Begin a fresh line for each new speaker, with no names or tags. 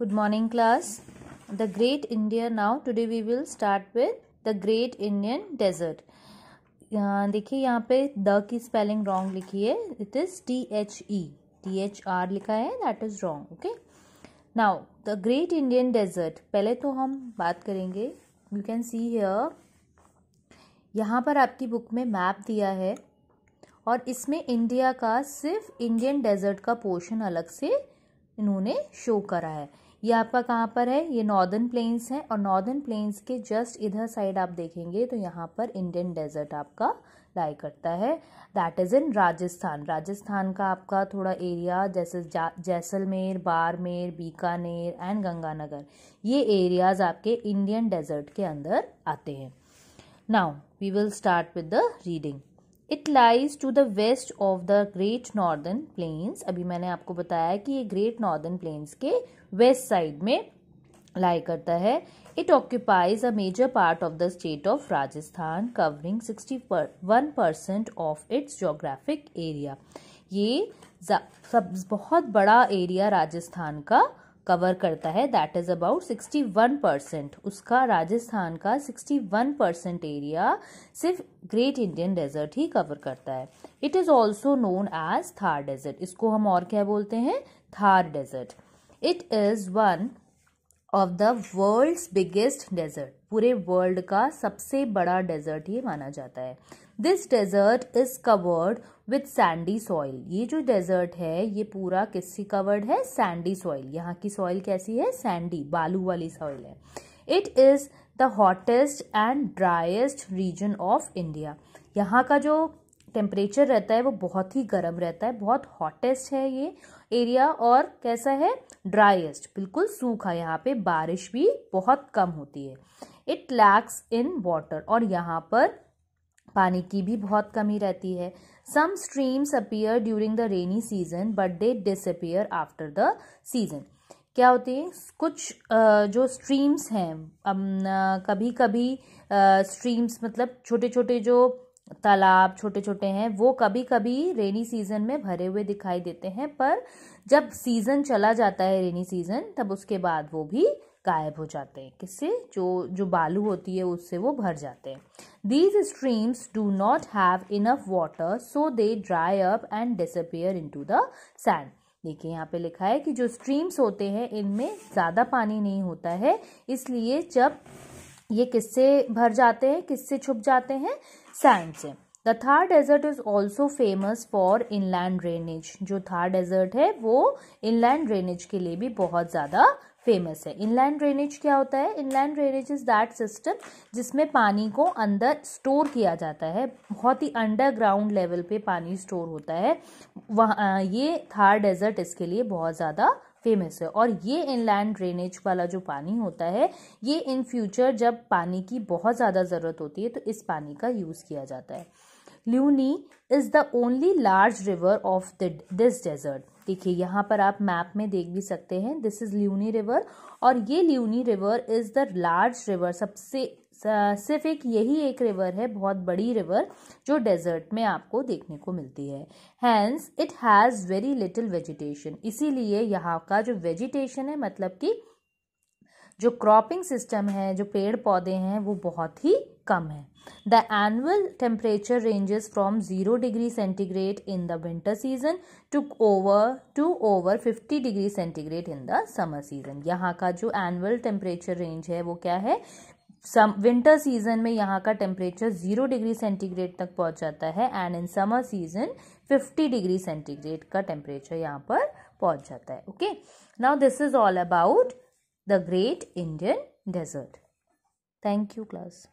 good morning class the great india now today we will start with the great indian desert uh, देखिए यहाँ पे the key spelling wrong लिखी है it is T H E T H R लिखा है that is wrong okay now the great Indian desert पहले तो हम बात करेंगे यू कैन सी हियर यहाँ पर आपकी बुक में मैप दिया है और इसमें इंडिया का सिर्फ इंडियन डेजर्ट का पोर्शन अलग से इन्होंने शो करा है ये आपका कहाँ पर है ये नॉर्दर्न प्लेन्स है और नॉर्दर्न प्लेन्स के जस्ट इधर साइड आप देखेंगे तो यहाँ पर इंडियन डेजर्ट आपका लाई करता है that is in Rajasthan Rajasthan का आपका थोड़ा एरिया जैसे जैसलमेर बाड़मेर बीकानेर एंड गंगानगर ये एरियाज़ आपके इंडियन डेजर्ट के अंदर आते हैं now we will start with the reading it lies to the west of the great northern plains अभी मैंने आपको बताया कि ये ग्रेट नॉर्दर्न प्लेन्स के वेस्ट साइड में लाई करता है it occupies a major part of the state of Rajasthan covering sixty one percent of its geographic area ये सब बहुत बड़ा एरिया राजस्थान का कवर करता है दैट इज़ अबाउट 61 परसेंट उसका राजस्थान का 61 परसेंट एरिया सिर्फ ग्रेट इंडियन डेजर्ट ही कवर करता है it is also known as Thar desert इसको हम और क्या बोलते हैं Thar desert it is one of the world's biggest desert पूरे वर्ल्ड का सबसे बड़ा डेजर्ट ये माना जाता है this desert is covered with sandy soil ये जो डेजर्ट है ये पूरा किससे कवर्ड है सैंडी सॉइल यहाँ की सॉइल कैसी है सैंडी बालू वाली सॉइल है it is the hottest and driest region of India यहाँ का जो टेम्परेचर रहता है वो बहुत ही गर्म रहता है बहुत हॉटेस्ट है ये एरिया और कैसा है ड्राइस्ट बिल्कुल सूखा यहाँ पे बारिश भी बहुत कम होती है इट लैक्स इन वाटर और यहाँ पर पानी की भी बहुत कमी रहती है some streams appear during the rainy season but they disappear after the season क्या होती है कुछ जो स्ट्रीम्स हैं कभी कभी स्ट्रीम्स मतलब छोटे छोटे जो तालाब छोटे छोटे हैं वो कभी कभी रेनी सीजन में भरे हुए दिखाई देते हैं पर जब सीजन चला जाता है रेनी सीजन तब उसके बाद वो भी गायब हो जाते हैं किससे जो जो बालू होती है उससे वो भर जाते हैं these streams do not have enough water so they dry up and disappear into the sand देखिए यहाँ पे लिखा है कि जो स्ट्रीम्स होते हैं इनमें ज़्यादा पानी नहीं होता है इसलिए जब ये किससे भर जाते हैं किससे छुप जाते हैं सैंड से the Thar desert is also famous for inland drainage जो थार डेजर्ट है वो इनलैंड ड्रेनेज के लिए भी बहुत ज़्यादा फेमस है इनलैंड ड्रेनेज क्या होता है inland drainage is that system जिसमें पानी को अंदर स्टोर किया जाता है बहुत ही अंडरग्राउंड लेवल पे पानी स्टोर होता है वहाँ ये थार डेजर्ट इसके लिए बहुत ज़्यादा फेमस है और ये इनलैंड ड्रेनेज वाला जो पानी होता है ये इन फ्यूचर जब पानी की बहुत ज़्यादा ज़रूरत होती है तो इस पानी का यूज़ किया जाता है Luni is the only large river of this desert देखिए यहाँ पर आप मैप में देख भी सकते हैं दिस इज़ ल्यूनी रिवर और ये Luni river is the large river सबसे सिर्फ एक यही एक रिवर है बहुत बड़ी रिवर जो डेजर्ट में आपको देखने को मिलती है hence it has very little vegetation इसीलिए यहाँ का जो वेजिटेशन है मतलब कि जो क्रॉपिंग सिस्टम है जो पेड़ पौधे हैं वो बहुत ही कम है the annual temperature ranges from zero degree centigrade in the winter season to over to over fifty degree centigrade in the summer season यहाँ का जो एनुअल टेम्परेचर रेंज है वो क्या है सम विंटर सीजन में यहाँ का टेम्परेचर जीरो डिग्री सेंटीग्रेड तक पहुँच जाता है and in summer season fifty degree centigrade का टेम्परेचर यहाँ पर पहुँच जाता है okay now this is all about the great Indian desert thank you class